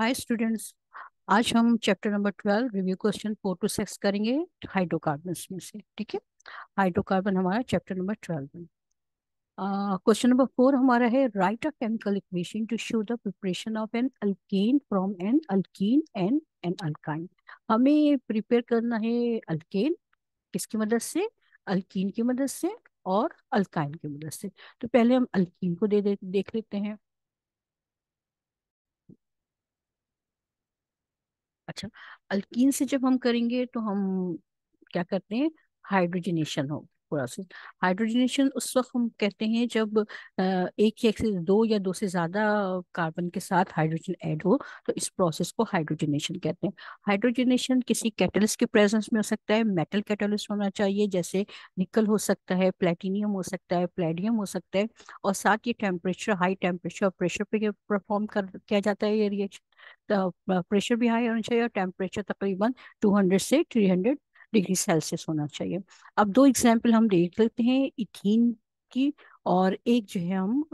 हाय students आज हम chapter number twelve review question four two six करेंगे हाइड्रोकार्बन में से ठीक है हाइड्रोकार्बन हमारा चैप्टर नंबर ट्वेल्व में क्वेश्चन नंबर फोर हमारा है write a chemical equation to show the preparation of an alkane from an alkene and an alkyne हमें प्रिपेयर करना है अल्केन किसकी मदद से अल्कीन की मदद से और अल्काइन की मदद से तो पहले हम अल्कीन को दे, दे देख लेते हैं अच्छा अल्किन से जब हम करेंगे तो हम क्या करते हैं हाइड्रोजनेशन हो प्रोसेस हाइड्रोजनेशन उस वक्त हम कहते हैं जब एक ही एक्सेस दो या दो से ज्यादा कार्बन के साथ हाइड्रोजन ऐड हो तो इस प्रोसेस को हाइड्रोजनेशन कहते हैं हाइड्रोजनेशन किसी कैटलिस्ट के प्रेजेंस में हो सकता है मेटल कैटलिस्ट होना चाहिए जैसे निकल हो सकता है प्लेटिनियम हो सकता है प्लेडियम हो सकता है और साथ ये टेम्परेचर हाई टेम्परेचर प्रेशर पे परफॉर्म कर किया जाता है ये रिएक्शन प्रेशर uh, भी हाई होना चाहिए और टेम्परेचर तकरीबन 200 से 300 डिग्री सेल्सियस होना चाहिए अब दो एग्जाम्पल हम देख लेते हैं इथीन की और एक जो है हम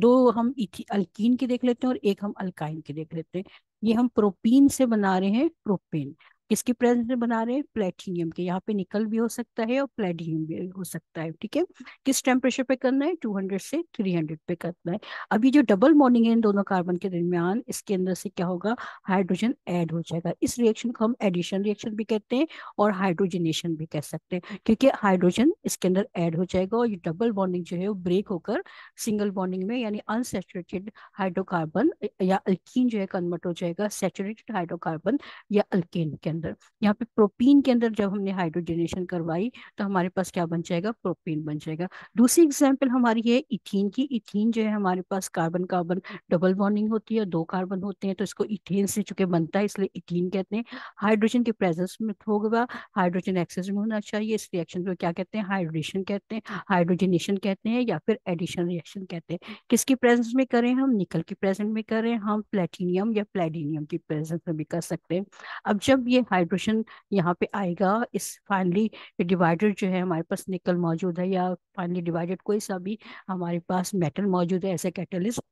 दो हम अल्कीन की देख लेते हैं और एक हम अल्काइन की देख लेते हैं ये हम प्रोपीन से बना रहे हैं प्रोपेन किसकी प्रेजेंस में बना रहे हैं प्लेटिनियम के यहाँ पे निकल भी हो सकता है और प्लेटिनियम भी हो सकता है ठीक है किस टेम्परेचर पे करना है 200 से 300 पे करना है अभी जो डबल बॉन्डिंग है इन दोनों कार्बन के दरमियान इसके अंदर से क्या होगा हाइड्रोजन ऐड हो जाएगा इस रिएक्शन को हम एडिशन रिएक्शन भी कहते हैं और हाइड्रोजनेशन भी कह सकते हैं क्योंकि हाइड्रोजन इसके अंदर एड हो जाएगा और ये डबल बॉन्डिंग जो है वो ब्रेक होकर सिंगल बॉन्डिंग में यानी अनसेचुरेटेड हाइड्रोकार्बन या अल्किन जो है कन्वर्ट हो जाएगा सेचुरेटेड हाइड्रोकार्बन या अल्किन के अंदर यहाँ पे प्रोपीन के अंदर जब हमने हाइड्रोजनेशन करवाई तो हमारे पास क्या बन जाएगा प्रोपीन बन जाएगा दूसरी एग्जाम्पल हमारी है इथीन की इथीन जो है हमारे पास कार्बन कार्बन डबल बॉन्डिंग होती है दो कार्बन होते हैं तो इसको इथेन से चूंकि बनता है इसलिए इथीन कहते हैं हाइड्रोजन के प्रेजेंस में होगा हाइड्रोजन एक्सेस में होना चाहिए इस रिएक्शन को क्या कहते हैं हाइड्रेशन कहते हैं हाइड्रोजनेशन कहते हैं या फिर एडिशन रिएक्शन कहते हैं किसकी प्रेजेंस में करें हम निकल के प्रेजेंट में करें हम प्लेटिनियम या प्लेटिनियम की प्रेजेंस में भी कर सकते हैं अब जब ये हाइड्रोजन यहाँ पे आएगा इस फाइनली डिवाइडेड जो है हमारे पास निकल मौजूद है या फाइनली डिवाइडेड कोई सा भी हमारे पास मेटल मौजूद है ऐसे कैटलिस्ट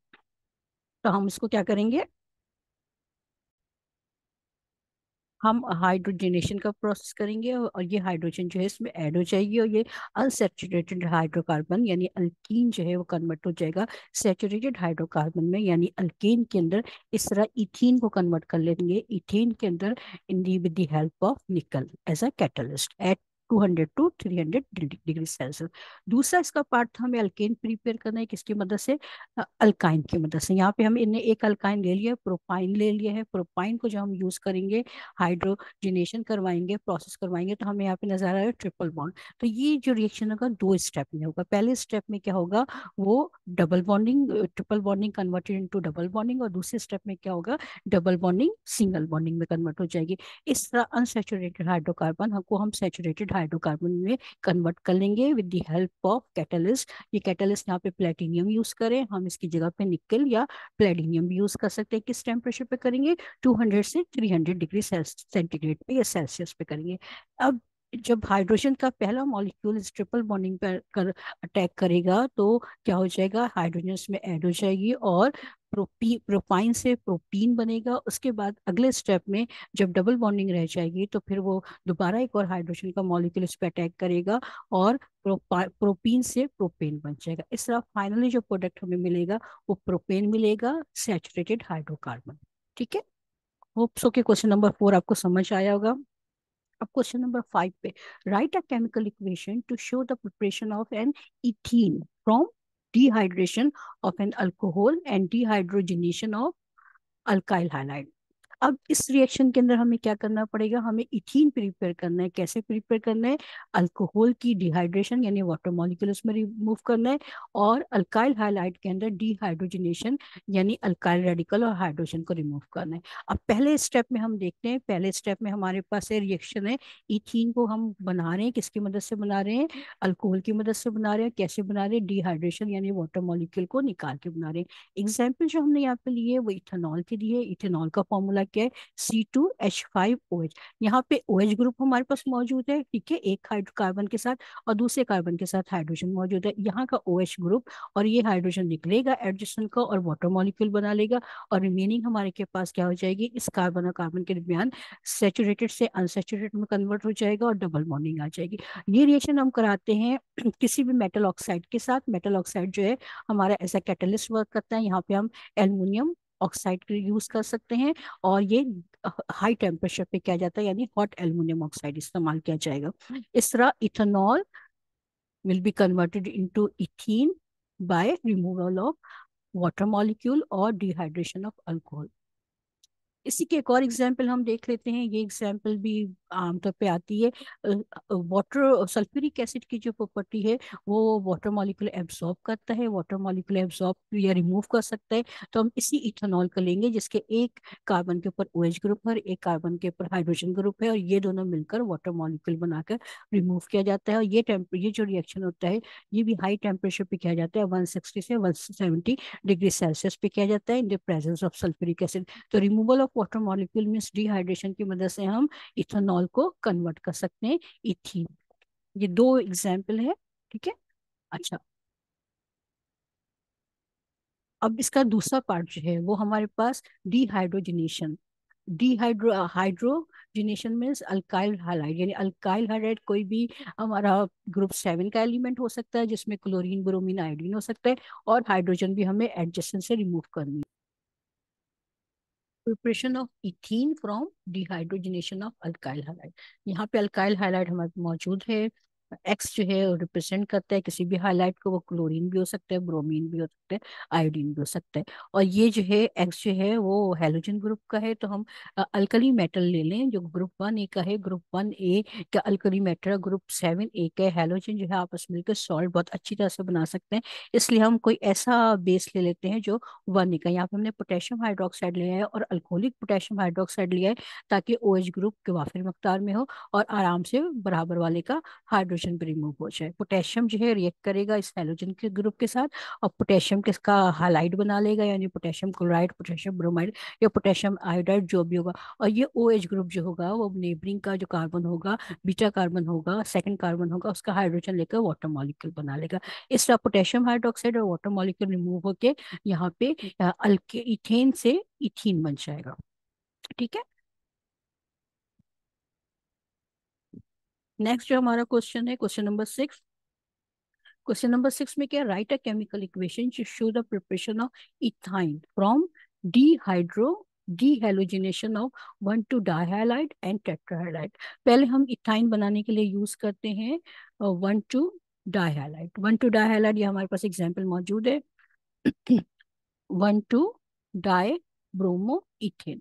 तो हम इसको क्या करेंगे हम हाइड्रोजनेशन का प्रोसेस करेंगे और ये हाइड्रोजन जो है इसमें ऐड हो जाएगी और ये अनसेचुरेटेड हाइड्रोकार्बन यानी अल्कीन जो है वो कन्वर्ट हो जाएगा सेचुरेटेड हाइड्रोकार्बन में यानी अल्कीन के अंदर इस तरह इथीन को कन्वर्ट कर लेंगे इथीन के अंदर in the with the help of nickel as a catalyst at 200 to 300 degree Celsius दूसरा इसका पार्ट था हमें अल्केन प्रिपेयर करना है किसकी मदद से अल्काइन की मदद से यहाँ पे हम इनने एक अल्काइन ले लिया प्रोपाइन ले लिया है प्रोपाइन को जब हम यूज करेंगे हाइड्रोजिनेशन करवाएंगे प्रोसेस करवाएंगे तो हमें यहाँ पे नजर आएगा ट्रिपल बॉन्ड तो ये जो रिएक्शन होगा दो स्टेप में होगा पहले स्टेप में क्या होगा वो double bonding triple bonding converted into double bonding और दूसरे स्टेप में क्या होगा डबल बॉन्डिंग सिंगल बॉन्डिंग में कन्वर्ट हो जाएगी इस तरह अनसेचुरेटेड हाइड्रोकार्बन को हम सेचुरेटेड हाइड्रोकार्बन में कन्वर्ट कर लेंगे with the help of catalyst ये कैटलिस्ट यहाँ पे प्लेटिनियम यूज करें हम इसकी जगह पे निकल या प्लेटिनियम भी यूज कर सकते हैं किस टेम्परेचर पे करेंगे 200 से 300 डिग्री सेंटीग्रेड पे या सेल्सियस पे करेंगे अब जब हाइड्रोजन का पहला मॉलिक्यूल इस ट्रिपल बॉन्डिंग पर कर अटैक करेगा तो क्या हो जाएगा हाइड्रोजन इसमें ऐड हो जाएगी और प्रोपी प्रोपाइन से प्रोटीन बनेगा उसके बाद अगले स्टेप में जब डबल बॉन्डिंग रह जाएगी तो फिर वो दोबारा एक और हाइड्रोजन का मॉलिक्यूल इस पर अटैक करेगा और प्रोपीन से प्रोपेन बन जाएगा इस तरह फाइनली जो प्रोडक्ट हमें मिलेगा वो प्रोपेन मिलेगा सेचुरेटेड हाइड्रोकार्बन ठीक है hopes okay question number four आपको समझ आया होगा अब क्वेश्चन नंबर फाइव पे write a chemical equation to show the preparation of an ethene from dehydration of an alcohol and dehydrogenation of alkyl halide अब इस रिएक्शन के अंदर हमें क्या करना पड़ेगा हमें इथीन प्रिपेयर करना है कैसे प्रिपेयर करना है अल्कोहल की डिहाइड्रेशन यानी वाटर मॉलिक्यूल उसमें रिमूव करना है और अल्काइल हाइलाइट के अंदर डिहाइड्रोजिनेशन यानी अल्काइल रेडिकल और हाइड्रोजन को रिमूव करना है अब पहले स्टेप में हम देखते हैं पहले स्टेप में हमारे पास ये रिएक्शन है इथीन को हम बना रहे हैं किसकी मदद से बना रहे हैं अल्कोहल की मदद से बना रहे हैं कैसे बना रहे हैं डिहाइड्रेशन यानी वाटर मॉलिक्यूल को निकाल के बना रहे हैं एग्जाम्पल जो हमने यहाँ पे लिए वो इथेनॉल के लिए इथेनॉल का फॉर्मूला ठीक है C two H five O H यहाँ पे ओ एच ग्रुप हमारे पास मौजूद है ठीक है एक हाइड्रोकार्बन के साथ और दूसरे कार्बन के साथ हाइड्रोजन मौजूद है यहाँ का ओ एच ग्रुप और ये हाइड्रोजन निकलेगा एडजस्टन का और वाटर मॉलिक्यूल बना लेगा और रिमेनिंग हमारे के पास क्या हो जाएगी इस कार्बन और कार्बन के दरमियान सेचुरेटेड से अनसेचुरेटेड में कन्वर्ट हो जाएगा और डबल बॉन्डिंग आ जाएगी ये रिएक्शन हम कराते हैं किसी भी मेटल ऑक्साइड के साथ मेटल ऑक्साइड जो है हमारा ऐसा कैटलिस्ट वर्क करता है यहाँ पे हम एलमिनियम ऑक्साइड यूज कर सकते हैं और ये हाई टेम्परेचर पे किया जाता है यानी हॉट एल्यूमिनियम ऑक्साइड इस्तेमाल किया जाएगा इस तरह ethanol will be converted into ethene by removal of water molecule और डिहाइड्रेशन ऑफ अल्कोहल इसी के एक और एग्जाम्पल हम देख लेते हैं ये एग्जाम्पल भी आमतौर पे आती है वाटर सल्फ्यूरिक एसिड की जो प्रॉपर्टी है वो वाटर मॉलिक्यूल एब्जॉर्ब करता है वाटर मॉलिक्यूल एब्जॉर्ब या रिमूव कर सकता है तो हम इसी इथेनॉल को लेंगे जिसके एक कार्बन के ऊपर ओएच OH ग्रुप है एक कार्बन के ऊपर हाइड्रोजन ग्रुप है और ये दोनों मिलकर वाटर मॉलिक्यूल बनाकर रिमूव किया जाता है और ये ये जो रिएक्शन होता है ये भी हाई टेम्परेचर पे किया जाता है वन से वन डिग्री सेल्सियस पे किया जाता है in the presence of sulphuric acid तो removal of water molecule mean dehydration की मदद से हम इथेनॉल को कन्वर्ट कर सकते हैं इथिन ये दो एग्जाम्पल है ठीक है अच्छा अब इसका दूसरा पार्ट जो है वो हमारे पास dehydrogenation dehydro hydrogenation means alkyl halide यानी अल्काइल हाइलाइड कोई भी हमारा ग्रुप सेवन का एलिमेंट हो सकता है जिसमें क्लोरीन ब्रोमीन आयोडीन हो सकता है और हाइड्रोजन भी हमें एडजस्टन से रिमूव करनी है preparation of ethene from dehydrogenation of alkyl halide यहाँ पे अल्काइल हाइलाइट हमारे मौजूद है एक्स जो है रिप्रेजेंट करता है किसी भी हाईलाइट को वो क्लोरीन भी हो सकता है ब्रोमीन भी हो सकता है आयोडीन भी हो सकता है और ये जो है एक्स जो है वो हेलोजन ग्रुप का है तो हम अल्कली मेटल ले लें जो ग्रुप वन ए का है ग्रुप वन ए का alkali metal group seven A का हेलोजन जो है आपस मिलकर सॉल्ट बहुत अच्छी तरह से बना सकते हैं इसलिए हम कोई ऐसा बेस ले लेते हैं जो वन ए का यहाँ पे हमने पोटेशियम हाइड्रोक्साइड लिया है और अल्कोहलिक पोटेशियम हाइड्रोक्साइड लिया है ताकि ओ एच ग्रुप के वाफिर मकदार में हो और आराम से बराबर वाले का हाइड्रोजन हाइड्रोजन भी रिमूव हो जाए पोटेशियम जो है रिएक्ट करेगा इस हेलोजन के ग्रुप के साथ और पोटेशियम किसका हालाइड बना लेगा यानी पोटेशियम क्लोराइड पोटेशियम ब्रोमाइड या पोटेशियम आयोडाइड जो भी होगा और ये ओ OH ग्रुप जो होगा वो नेबरिंग का जो कार्बन होगा बीटा कार्बन होगा सेकेंड कार्बन होगा उसका हाइड्रोजन लेकर वाटर मॉलिक्यूल बना लेगा इस तरह पोटेशियम हाइड्रोक्साइड और वाटर मॉलिक्यूल रिमूव होकर यहाँ पे अल्के इथेन से इथिन बन जाएगा ठीक है नेक्स्ट जो हमारा क्वेश्चन है question number six question number six में क्या है write a chemical equation to show the preparation of ethyne from dehydro dehalogenation of one two dihalide and tetrahalide पहले हम इथाइन बनाने के लिए यूज करते हैं one two dihalide one two dihalide ये हमारे पास एग्जाम्पल मौजूद है one two di bromo ethane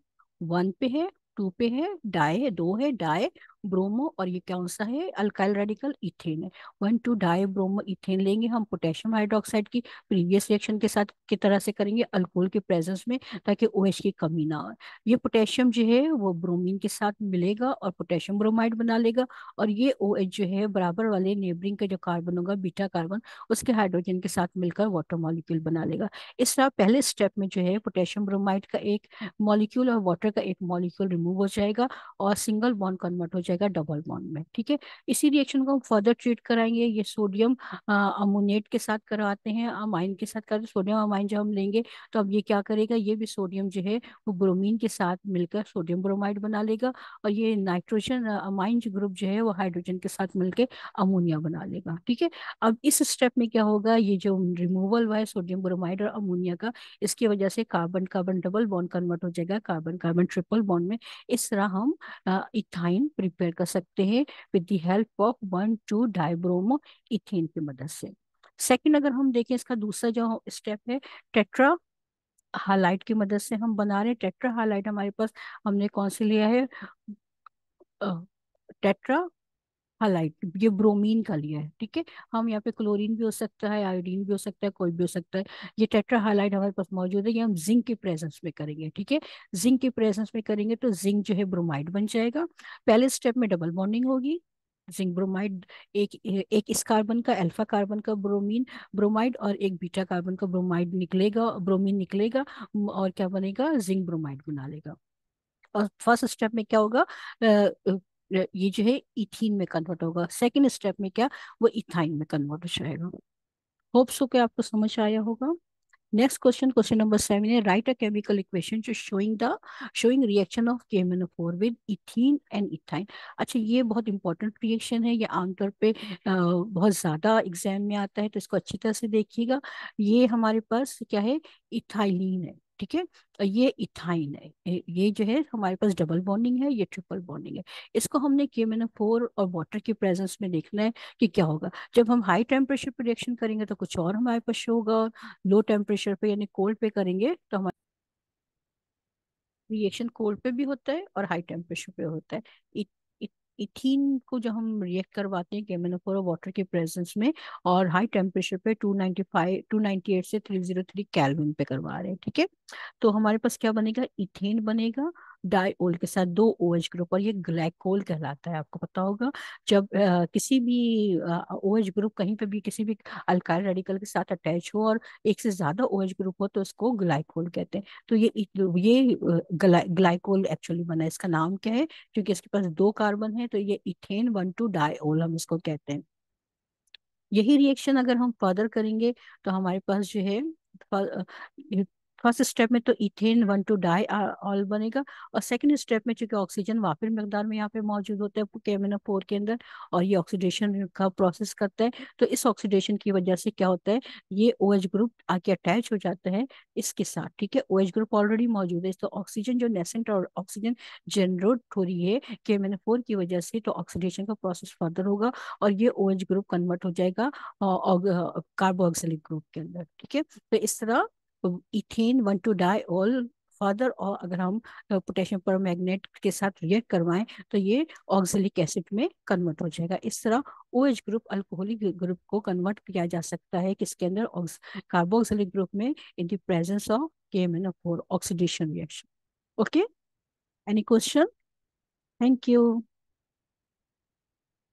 one पे है टू पे है डाई है दो है डाई ब्रोमो और ये कौन सा है अल्काइल रेडिकल इथेन है one two di bromo ethane लेंगे हम पोटेशियम हाइड्रोक्साइड की प्रीवियस रिएक्शन के साथ की तरह से करेंगे अल्कोहल के प्रेजेंस में ताकि ओ OH की कमी ना हो ये पोटेशियम जो है वो ब्रोमीन के साथ मिलेगा और पोटेशियम ब्रोमाइड बना लेगा और ये ओ OH जो है बराबर वाले नेबरिंग का जो कार्बन होगा बीटा कार्बन उसके हाइड्रोजन के साथ मिलकर वाटर मॉलिक्यूल बना लेगा इस तरह पहले स्टेप में जो है पोटेशियम ब्रोमाइड का एक मॉलिक्यूल और वाटर का एक मॉलिक्यूल रिमूव हो जाएगा और सिंगल बॉन्ड कन्वर्ट हो जाएगा जाएगा डबल बॉन्ड में ठीक है इसी रिएक्शन को हम फर्दर ट्रीट कराएंगे ये सोडियम अमोनेट के साथ करवाते हैं अमाइन के साथ करते सोडियम अमाइन जब हम लेंगे तो अब ये क्या करेगा ये भी सोडियम जो है वो ब्रोमीन के साथ मिलकर सोडियम ब्रोमाइड बना लेगा और ये नाइट्रोजन अमाइन ग्रुप जो है वो हाइड्रोजन के साथ मिलकर अमोनिया बना लेगा ठीक है अब इस स्टेप में क्या होगा ये जो रिमूवल हुआ है सोडियम ब्रोमाइड और अमोनिया का इसकी वजह से carbon carbon double bond convert हो जाएगा कार्बन कार्बन ट्रिपल बॉन्ड में इस तरह हम इथाइन प्रिपेयर प्रिपेयर कर सकते हैं with the help of one two dibromo ethane की मदद से सेकेंड अगर हम देखें इसका दूसरा जो स्टेप है टेट्रा हालाइट की मदद से हम बना रहे हैं टेट्रा हालाइट हमारे पास हमने कौन से लिया है टेट्रा हलाइट ये ब्रोमीन का लिया है ठीक है हम यहाँ पे क्लोरीन भी हो सकता है आयोडीन भी हो सकता है कोई भी हो सकता है ये टेट्रा हालाइट हमारे पास मौजूद है ये हम जिंक के प्रेजेंस में करेंगे ठीक है जिंक के प्रेजेंस में करेंगे तो जिंक जो है ब्रोमाइड बन जाएगा पहले स्टेप में डबल बॉन्डिंग होगी जिंक ब्रोमाइड एक एक इस कार्बन का अल्फा कार्बन का ब्रोमीन ब्रोमाइड और एक बीटा कार्बन का ब्रोमाइड निकलेगा ब्रोमीन निकलेगा और क्या बनेगा जिंक ब्रोमाइड बना लेगा और फर्स्ट स्टेप में क्या होगा ये जो है इथीन में कन्वर्ट होगा सेकेंड स्टेप में क्या वो इथाइन में कन्वर्ट हो जाएगा होप सो के आपको समझ आया होगा next question question number seven है राइट अ केमिकल इक्वेशन जो showing the showing reaction of केमेनोफोर विद इथीन एंड इथाइन अच्छा ये बहुत इंपॉर्टेंट रिएक्शन है ये आमतौर पे बहुत ज़्यादा एग्जाम में आता है तो इसको अच्छी तरह से देखिएगा ये हमारे पास क्या है इथाइलिन है ठीक है ये इथाइन है ये जो है हमारे पास डबल बॉन्डिंग है ये ट्रिपल बॉन्डिंग है इसको हमने के मैंने फोर और वाटर की प्रेजेंस में देखना है कि क्या होगा जब हम हाई टेम्परेचर पर रिएक्शन करेंगे तो कुछ और हमारे पास होगा लो टेम्परेचर पे यानी कोल्ड पे करेंगे तो हमारे रिएक्शन कोल्ड पे भी होता है और हाई टेम्परेचर पे होता है इथीन को जो हम रिएक्ट करवाते हैं केमेनोफोर वाटर के प्रेजेंस में और हाई टेम्परेचर पे 295 298 से 303 कैल्विन पे करवा रहे हैं ठीक है तो हमारे पास क्या बनेगा इथेन बनेगा डाईओल के साथ दो ओ एच ग्रुप और ये ग्लाइकोल कहलाता है आपको पता होगा जब आ, किसी भी ओ एच ग्रुप कहीं पे भी किसी भी अल्काइल रेडिकल के साथ अटैच हो और एक से ज्यादा ओ एच ग्रुप हो तो उसको ग्लाइकोल कहते हैं तो ये ये ग्ला, ग्लाइकोल एक्चुअली बना इसका नाम क्या है क्योंकि इसके पास दो कार्बन है तो ये इथेन वन टू डाईओल हम इसको कहते हैं यही रिएक्शन अगर हम फर्दर करेंगे तो हमारे पास जो है फर्स्ट स्टेप में तो ethane one two diol बनेगा और सेकेंड स्टेप में चूंकि ऑक्सीजन वाफिर मकदार में यहाँ पे मौजूद होता है केमिनो फोर के अंदर और ये ऑक्सीडेशन का प्रोसेस करता है तो इस ऑक्सीडेशन की वजह से क्या होता है ये ओ OH ग्रुप आके अटैच हो जाता है इसके साथ ठीक है ओ OH ग्रुप ऑलरेडी मौजूद है तो ऑक्सीजन जो नेसेंट और ऑक्सीजन जनरेट हो रही है केमिनो फोर की वजह से तो ऑक्सीडेशन का प्रोसेस फर्दर होगा और ये ओ OH ग्रुप कन्वर्ट हो जाएगा कार्बोक्सिलिक ग्रुप के अंदर ठीक है तो इस तरह ethane one two diol फादर और अगर हम पोटेशियम पर मैग्नेट के साथ रिएक्ट करवाएं तो ये ऑक्सिलिक एसिड में कन्वर्ट हो जाएगा इस तरह O H group alcoholic group को कन्वर्ट किया जा सकता है किसके अंदर कार्बोक्सिलिक ग्रुप में in the presence of K M N oxidation reaction okay any question thank you